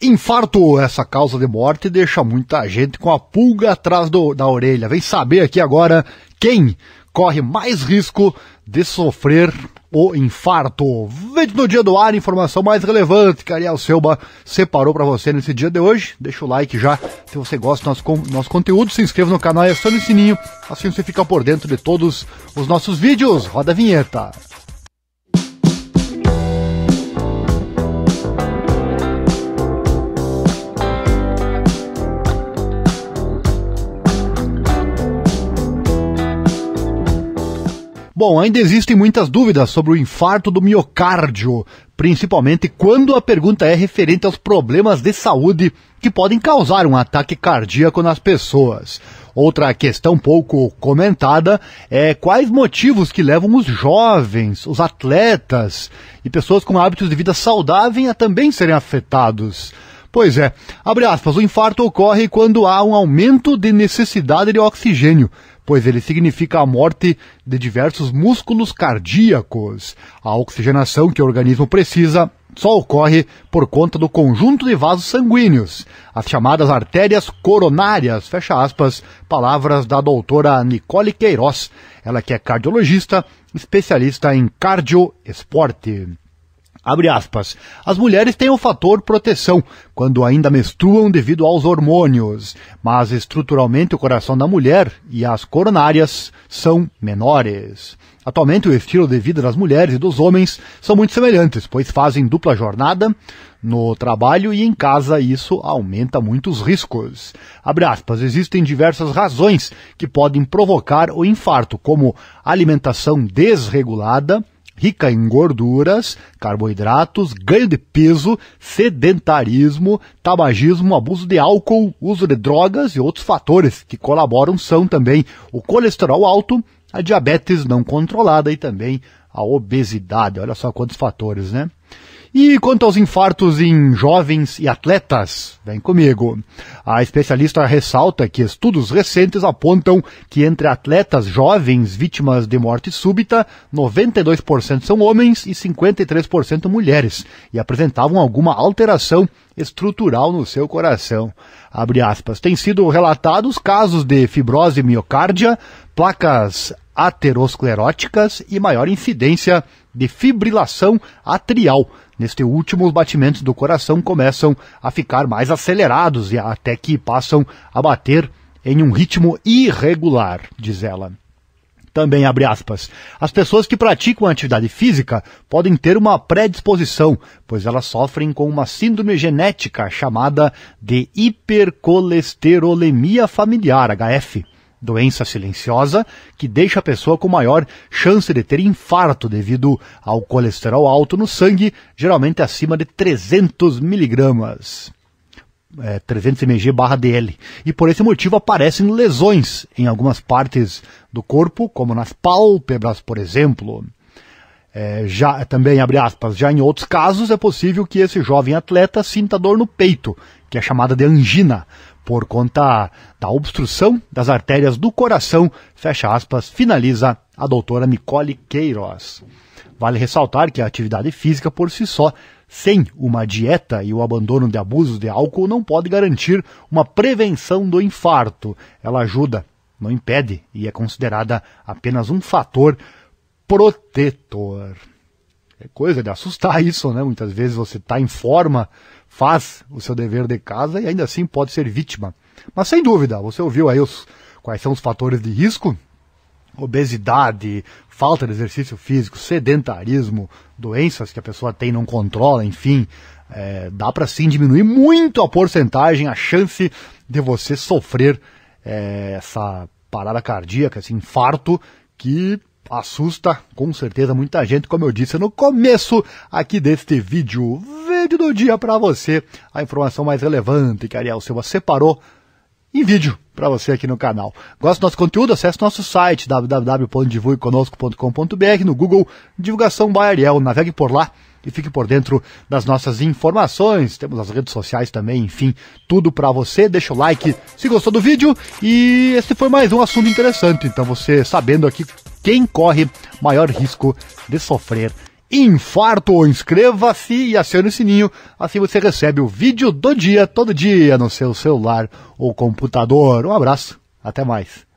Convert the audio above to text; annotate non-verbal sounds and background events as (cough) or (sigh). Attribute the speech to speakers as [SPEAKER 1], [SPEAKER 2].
[SPEAKER 1] Infarto, essa causa de morte, deixa muita gente com a pulga atrás do, da orelha. Vem saber aqui agora quem corre mais risco de sofrer o infarto. Vem no dia do ar, informação mais relevante que Ariel Selba separou para você nesse dia de hoje. Deixa o like já se você gosta do nosso, nosso conteúdo. Se inscreva no canal e acione o sininho, assim você fica por dentro de todos os nossos vídeos. Roda a vinheta. Bom, ainda existem muitas dúvidas sobre o infarto do miocárdio, principalmente quando a pergunta é referente aos problemas de saúde que podem causar um ataque cardíaco nas pessoas. Outra questão pouco comentada é quais motivos que levam os jovens, os atletas e pessoas com hábitos de vida saudável a também serem afetados. Pois é, abre aspas, o infarto ocorre quando há um aumento de necessidade de oxigênio, pois ele significa a morte de diversos músculos cardíacos. A oxigenação que o organismo precisa só ocorre por conta do conjunto de vasos sanguíneos, as chamadas artérias coronárias, fecha aspas, palavras da doutora Nicole Queiroz, ela que é cardiologista, especialista em cardioesporte. Abre aspas. As mulheres têm o fator proteção, quando ainda menstruam devido aos hormônios, mas estruturalmente o coração da mulher e as coronárias são menores. Atualmente, o estilo de vida das mulheres e dos homens são muito semelhantes, pois fazem dupla jornada no trabalho e em casa, e isso aumenta muitos riscos. Abre aspas, existem diversas razões que podem provocar o infarto, como alimentação desregulada, rica em gorduras, carboidratos, ganho de peso, sedentarismo, tabagismo, abuso de álcool, uso de drogas e outros fatores que colaboram são também o colesterol alto, a diabetes não controlada e também a obesidade. Olha só quantos fatores, né? E quanto aos infartos em jovens e atletas, vem comigo. A especialista ressalta que estudos recentes apontam que entre atletas jovens vítimas de morte súbita, 92% são homens e 53% mulheres, e apresentavam alguma alteração estrutural no seu coração. Abre aspas. Tem sido relatados casos de fibrose miocárdia, placas ateroscleróticas e maior incidência de fibrilação atrial. Neste último, os batimentos do coração começam a ficar mais acelerados e até que passam a bater em um ritmo irregular, diz ela. Também abre aspas. As pessoas que praticam atividade física podem ter uma predisposição, pois elas sofrem com uma síndrome genética chamada de hipercolesterolemia familiar, HF doença silenciosa que deixa a pessoa com maior chance de ter infarto devido ao colesterol alto no sangue, geralmente acima de 300 miligramas. É, 300 mg barra DL. E por esse motivo aparecem lesões em algumas partes do corpo, como nas pálpebras, por exemplo. É, já também abre aspas, já em outros casos é possível que esse jovem atleta sinta dor no peito que é chamada de angina, por conta da obstrução das artérias do coração, fecha aspas, finaliza a doutora Nicole Queiroz. Vale ressaltar que a atividade física por si só, sem uma dieta e o abandono de abusos de álcool, não pode garantir uma prevenção do infarto. Ela ajuda, não impede e é considerada apenas um fator protetor é coisa de assustar (laughs) isso, né? Muitas vezes você está em forma, faz o seu dever de casa e ainda assim pode ser vítima. Mas sem dúvida, você ouviu aí os, quais são os fatores de risco? Obesidade, falta de exercício físico, sedentarismo, doenças que a pessoa tem e não controla, enfim, é, dá para sim diminuir muito a porcentagem, a chance de você sofrer é, essa parada cardíaca, esse infarto que assusta com certeza muita gente, como eu disse no começo aqui deste vídeo. Vídeo do dia para você, a informação mais relevante que Ariel Silva separou em vídeo para você aqui no canal. Gosta do nosso conteúdo? Acesse nosso site www.divulgueconosco.com.br no Google Divulgação by Ariel. Navegue por lá e fique por dentro das nossas informações. Temos as redes sociais também, enfim, tudo para você. Deixa o like se gostou do vídeo e esse foi mais um assunto interessante. Então você sabendo aqui quem corre maior risco de sofrer infarto. Inscreva-se e acione o sininho, assim você recebe o vídeo do dia, todo dia, no seu celular ou computador. Um abraço, até mais.